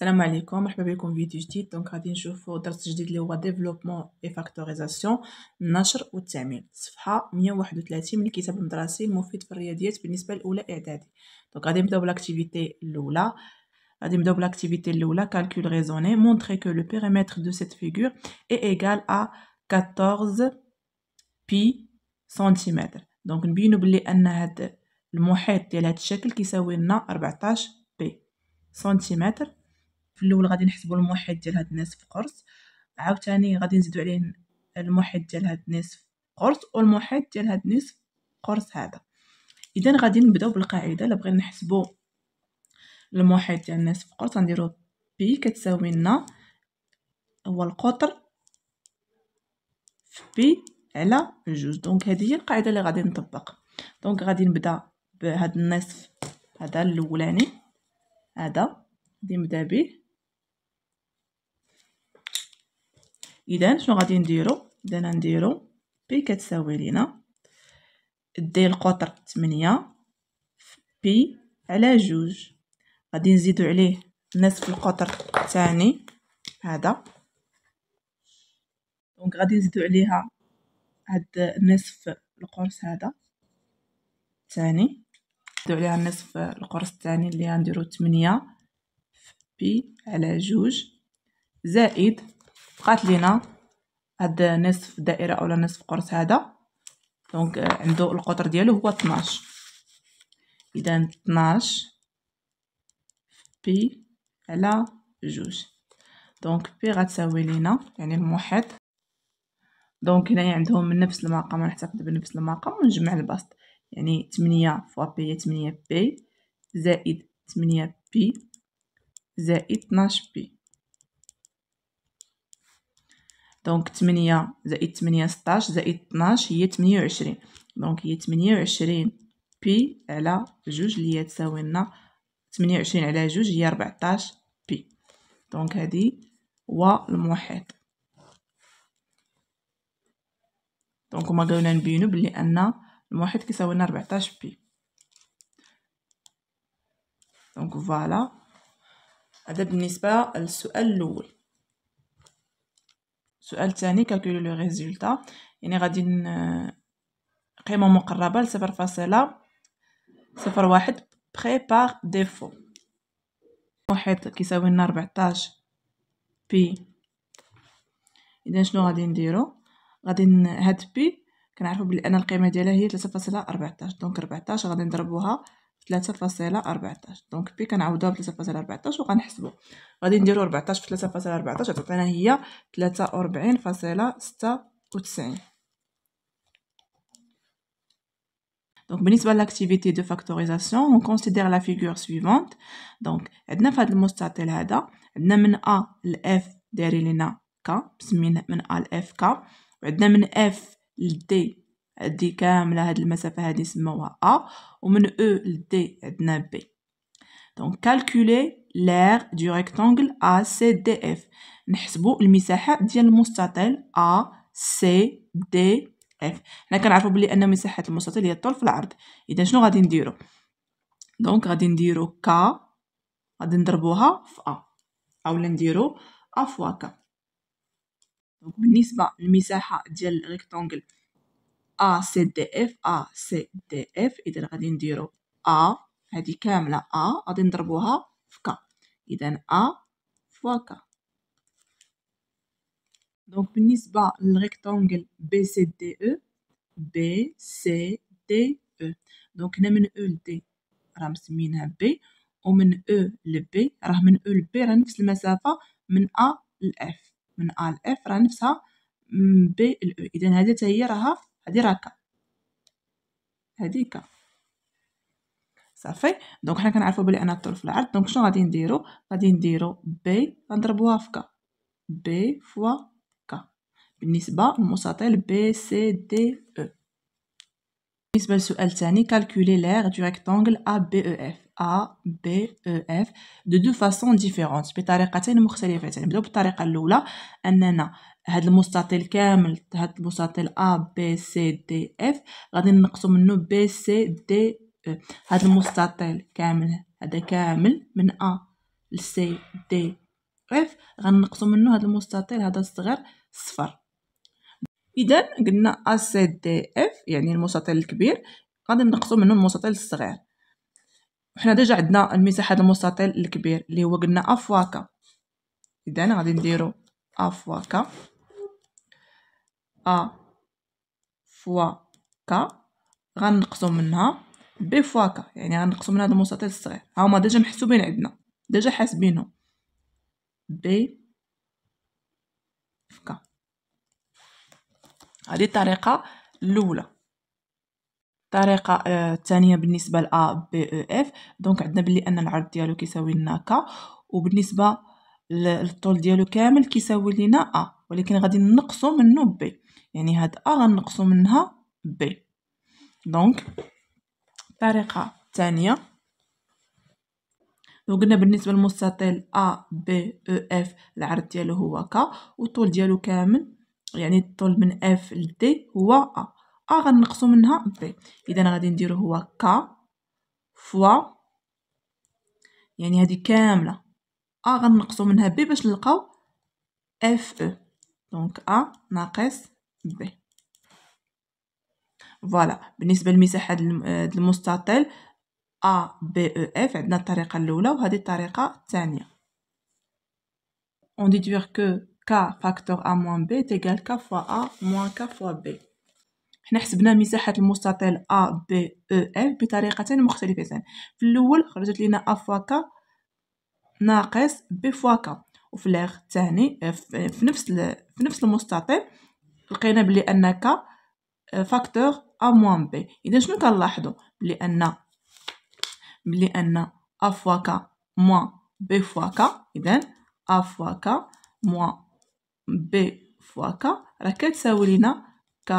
السلام عليكم مرحبا بكم فيديو جديد دونك غادي نشوفو درس جديد اللي هو ديفلوبمون اي فاكتوريزاسيون النشر والتعميل صفحه 131 من الكتاب المدرسي المفيد في الرياضيات بالنسبه لاولى اعدادي دونك غادي نبداو بالاكتيفيتي الاولى غادي نبداو بالاكتيفيتي الاولى كالكول ريزوني مونتري كو لو بيريمتر دو سيت فيغور اي ايغال ا 14 بي سنتيمتر دونك نبينو بلي ان هاد المحيط ديال هاد الشكل كيساوي لنا 14 بي سنتيمتر في الاول غادي نحسبوا المحيط ديال هاد النصف قرص عاوتاني غادي نزيدو عليه المحيط ديال هاد النصف قرص والموحد ديال هاد النصف قرص هذا اذا غادي نبداو بالقاعده الا بغينا نحسبوا المحيط ديال النصف قرص غنديرو بي كتساوي لنا هو القطر في بي على جوج دونك هذه هي القاعده اللي غادي نطبق دونك غادي نبدا بهذا النصف هذا الاولاني هذا غادي نبدا به اذا شنو غادي نديرو اذا نديرو بي كتساوي لينا دي القطر 8 بي على جوج غادي نزيدو عليه نصف القطر الثاني هذا دونك غادي نزيدو عليها هاد نصف القرص هذا الثاني نزيدو عليها نصف القرص الثاني اللي غنديرو 8 بي على جوج زائد بقات لينا هاد نصف دائره اولا نصف قرص هذا دونك آه، عنده القطر ديالو هو 12 اذا 12 بي على جوج دونك بي غتساوي لينا يعني المحيط دونك هنايا عندهم نفس المقام نحتفظ بنفس المقام ونجمع البسط يعني 8 فوا بي 8 بي زائد 8 بي زائد 12 بي دونك 8 زائد 8 16 زائد 12 هي 28 دونك هي 28 بي على جوج اللي تساوي لنا 28 على جوج هي 14 بي دونك هذه هو المحيط دونك ما قلنا نبينو بلي ان المحيط كيساوي لنا 14 بي دونك فوالا هذا بالنسبه للسؤال الاول سؤال ثاني كالكولي لو ريزولتا يعني غادي قيمة مقربة لصفر فاصلة صفر واحد بخي باغ ديفو واحد كيساوي لنا ربعطاش بي إذا شنو غادي نديرو غادي هاد بي كنعرفو بلي أنا القيمة ديالها هي تلاتة فاصلة ربعطاش دونك ربعطاش غادي نضربوها ثلاثة فاصلة أربعتاش دونك بي كنعوضوها بثلاثة فاصلة أربعتاش وغنحسبو غادي نديرو أربعتاش في ثلاثة فاصلة أربعتاش غتعطينا هي ثلاثة وربعين فاصلة ستة وتسعين دونك بالنسبة لاكتيفيتي دو فاكتوريزاسيون نكونسيديغ لا فيكور سويفونت دونك عندنا في هاد المستطيل هذا عندنا من أ ل إف دايرين لينا كا مسمين من أ ل إف كا وعندنا من إف ل دي دي كامله هاد المسافه هادي سموها ا ومن او e لدي عندنا بي دونك كالكولي لير دو ريكتانغل ا سي دي اف نحسبوا المساحه ديال المستطيل ا سي دي اف حنا كنعرفوا بلي ان مساحه المستطيل هي الطول في العرض اذا شنو غادي نديرو دونك غادي نديرو كا غادي نضربوها في ا اولا نديرو ا فوا ك دونك بالنسبه للمساحه ديال الريكتانغل أ سي دي إف أ سي دي إف إذا غادي نديرو أ هادي كاملة أ غادي نضربوها في ك إذا أ فوا ك دونك بالنسبة للريكتونجل بي سي دي إو بي سي دي إو دونك هنا من أو e لدي راه مسمينها بي ومن أو e لبي راه من أو e لبي راه نفس المسافة من أ لإف من أ لإف راه نفسها من بي لأو إذا هذا تاهي راها هادي راكا هاديكا صافي دونك حنا كنعرفوا بلي انا الطول في العرض دونك شنو غادي نديرو غادي نديرو بي غنضربوها في كا بي فوا كا بالنسبه للمستطيل بي سي دي او بالنسبه للسؤال الثاني كالكولي لير دو ريكتانغل ا بي او اف ا بي او اف دو دو فاصون ديفيرونت بطريقتين مختلفتين نبداو بالطريقه الاولى اننا هاد المستطيل كامل هاد المستطيل ا بي سي دي اف غادي نقصو منو بي سي دي او هاد المستطيل كامل هذا كامل من ا ل س دي اف غنقصو منو هاد المستطيل هذا الصغير صفر اذا قلنا ا سي دي اف يعني المستطيل الكبير غادي نقصو منو المستطيل الصغير وحنا ديجا عندنا المساحه هاد المستطيل الكبير اللي هو قلنا افواكا اذا غادي نديرو افواكا أ فوا كا غنقصو منها بي فوا كا يعني غنقصو من هاد المستطيل الصغير ها هما ديجا محسوبين عندنا ديجا حاسبينهم بي فكا هذه الطريقة الأولى الطريقه آه، الثانيه بالنسبه ل ا ب او اف دونك عندنا بلي ان العرض ديالو كيساوي لنا كا وبالنسبه للطول ديالو كامل كيساوي لينا ا ولكن غادي نقصو منه بي يعني هاد أ غنقصو منها بي دونك الطريقة الثانية لو قلنا بالنسبة للمستطيل أ بي أو إف العرض ديالو هو كا والطول ديالو كامل يعني الطول من إف لدي هو أ أ غنقصو منها بي إذا غادي نديرو هو كا فوا يعني هذه كاملة أ غنقصو منها بي باش نلقاو إف أو دونك أ ناقص باهي فوالا بالنسبه لمساحه المستطيل ا بي او اف عندنا الطريقه الاولى وهذه الطريقه الثانيه اون ديدوير كو ك فاكتور ا موان بي تيغال ك فوا ا موان ك فوا بي حنا حسبنا مساحه المستطيل ا ب او اف بطريقتين مختلفتين في الاول خرجت لينا ا فوا ك ناقص ب فوا ك وفي الاخر الثاني آه، في نفس في نفس المستطيل لقينا بلي ان ك فاكتور ا موان بي اذا شنو كنلاحظوا بلي ان بلي ان ا فوا ك موان بي فوا ك اذا ا فوا ك موان بي فوا ك راه كتساوي لينا ك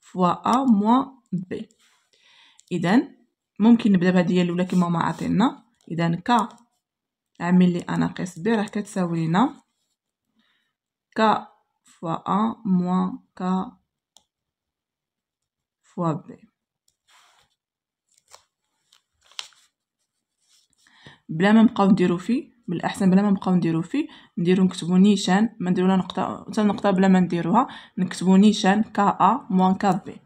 فوا ا موان بي اذا ممكن نبدا بهذه الاولى كما ما عطينا اذا ك عامل لي ا ناقص بي راه كتساوي لينا ك fois A moins K fois B. بلا ما نبقاو نديرو فيه بالاحسن بلا ما نبقاو نديرو فيه نديرو نكتبو نيشان ما نديرو لا نقطه حتى نقطه بلا ما نديروها نكتبو نيشان كا ا موان كا بي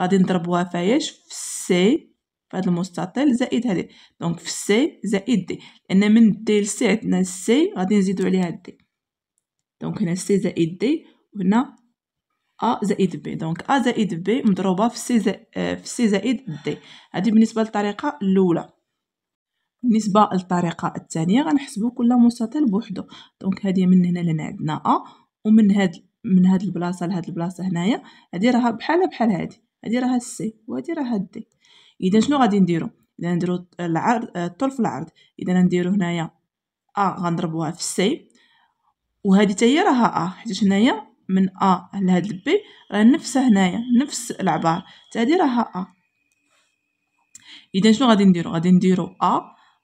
غادي نضربوها فاياش في سي في هذا المستطيل زائد هذه دونك في سي زائد دي لان من دي لسي عندنا سي غادي نزيدو عليها دي دونك هنا سي زائد دي وهنا ا زائد بي دونك ا زائد بي مضروبه في سي آه، في سي زائد دي هذه بالنسبه للطريقه الاولى بالنسبه للطريقه الثانيه غنحسبوا كل مستطيل بوحدو دونك هذه من هنا لهنا عندنا ا ومن هاد من هاد البلاصه لهاد البلاصه هنايا هذه راها بحالها بحال هذه هادي راها السي وهادي راها دي اذا شنو غادي نديرو اذا نديرو العرض الطول في العرض اذا نديرو هنايا ا غنضربوها في السي وهذه حتى راها ا حيت هنايا من ا لهاد البي راه نفسها هنايا نفس العبار حتى هادي راها ا اذا شنو غادي نديرو غادي نديرو ا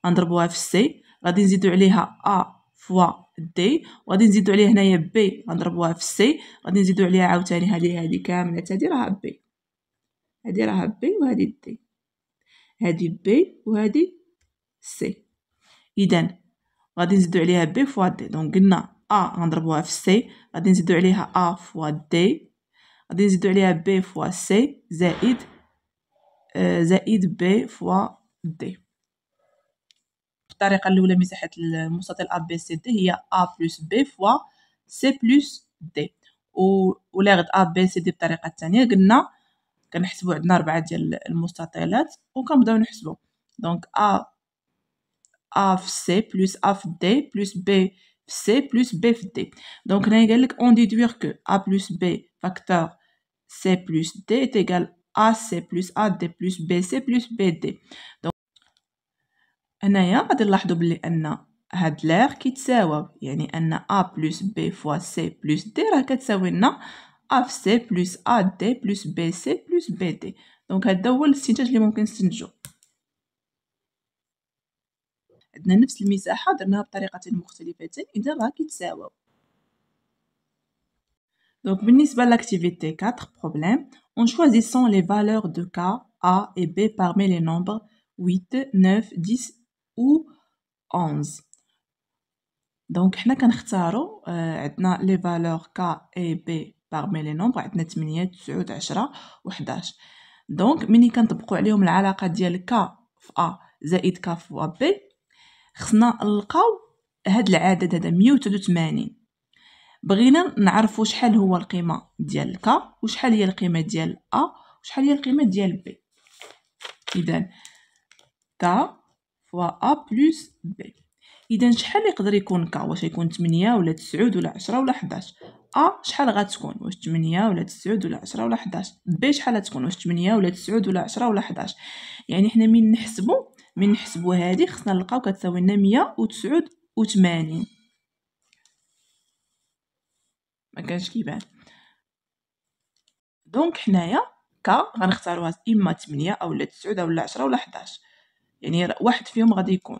غنضربوها في السي غادي نزيدو عليها ا فوا دي وغادي نزيدو عليها هنايا بي غنضربوها في السي غادي نزيدو عليها عاوتاني هذه هذه كامله حتى هادي راها بي هادي راها بي وهادي دي هادي بي وهادي سي اذا غادي نزيدو عليها بي فوا دي دونك قلنا ا غنضربوها في سي غادي نزيدو عليها ا فوا دي غادي نزيدو عليها بي فوا سي زائد آه، زائد بي فوا دي الطريقه الاولى مساحه المستطيل ا بي سي دي هي ا بلس بي فوا سي بلس دي و ولاغت ا بي سي دي بالطريقه الثانيه قلنا كنحسبوا عندنا ربعه ديال المستطيلات وكنبداو نحسبوا دونك ا ا في سي بلس ا في دي بلس B في سي بلس B في دي دونك هنا قال لك اون ديدوير كو ا بلس B فاكتور سي بلس دي égal ا سي بلس ا دي بلس B سي plus B D دونك هنايا غادي نلاحظوا بلي ان هاد لير كيتساوى يعني ان ا بلس B فوا سي بلس D راه كتساوي لنا AFC plus AD plus BC plus BD دونك هذا هو الاستنتاج اللي ممكن نستنتجو عندنا نفس المساحه درناها بطريقتين مختلفتين اذا راه كيتساواو Donc, بالنسبه l'activité 4, problème, en choisissant les valeurs de K, A et B parmi les nombres 8, 9, 10 ou 11. Donc, nous عندنا les valeurs K et B باغمي لي نومبر عندنا 8 9 10 و11 دونك ملي كنطبقوا عليهم العلاقه ديال ك في ا زائد ك في بي خصنا نلقاو هاد العدد هذا 183 بغينا نعرفوا شحال هو القيمه ديال ك وشحال هي القيمه ديال ا وشحال هي القيمه ديال بي اذا ك فوا ا بلس بي اذا شحال يقدر يكون ك واش يكون 8 ولا 9 ولا 10 ولا 11 أ آه، شحال غتكون واش 8 ولا 9 ولا 10 ولا 11 ب شحال غتكون واش 8 ولا 9 ولا 10 ولا 11 يعني حنا من نحسبو من نحسبو هادي خصنا نلقاو كتساوي لنا 189 ما كانش كيبان دونك حنايا ك غنختاروها اما 8 اولا 9 اولا 10 اولا 11 يعني واحد فيهم غادي يكون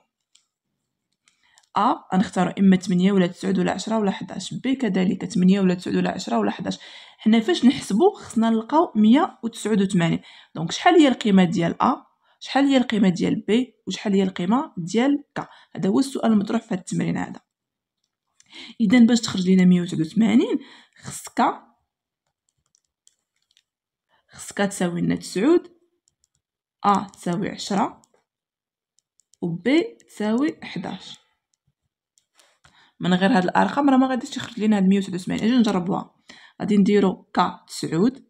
أ غنختارو إما 8 ولا 9 ولا 10 ولا 11 بي كذلك 8 ولا 9 ولا 10 ولا 11 حنا فاش نحسبو خصنا نلقاو 189 دونك شحال هي القيمة ديال أ شحال هي القيمة ديال بي وشحال هي القيمة ديال ك هذا هو السؤال المطروح في هذا التمرين هذا إذا باش تخرج لينا 189 خصك خصك تساوي لنا 9 أ تساوي 10 و بي تساوي 11 من غير هاد الارقام راه ما غاديش يخرج لينا هاد 189 اجي نجربوها غادي نديرو ك تسعود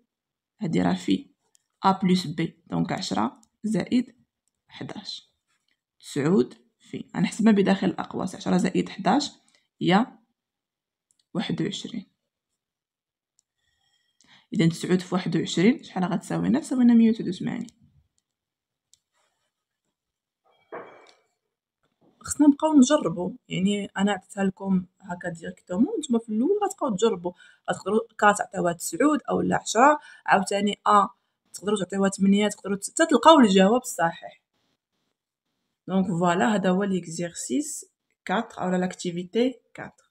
هادي راه في ا بلس بي دونك 10 زائد 11 تسعود في غنحسبها بداخل الاقواس 10 زائد 11 هي 21 اذا تسعود في 21 شحال غتساوينا تساوينا 189 خصنا نبقاو نجربوا يعني انا عطيتها لكم هكا ديريكتومون نتوما في الاول غتبقاو تجربوا غتقدروا كا تعطيوها 9 او لا 10 عاوتاني ا آه. تقدروا تعطيوها 8 تقدروا حتى تلقاو الجواب الصحيح دونك فوالا هذا هو ليكزيرسيس 4 او لاكتيفيتي 4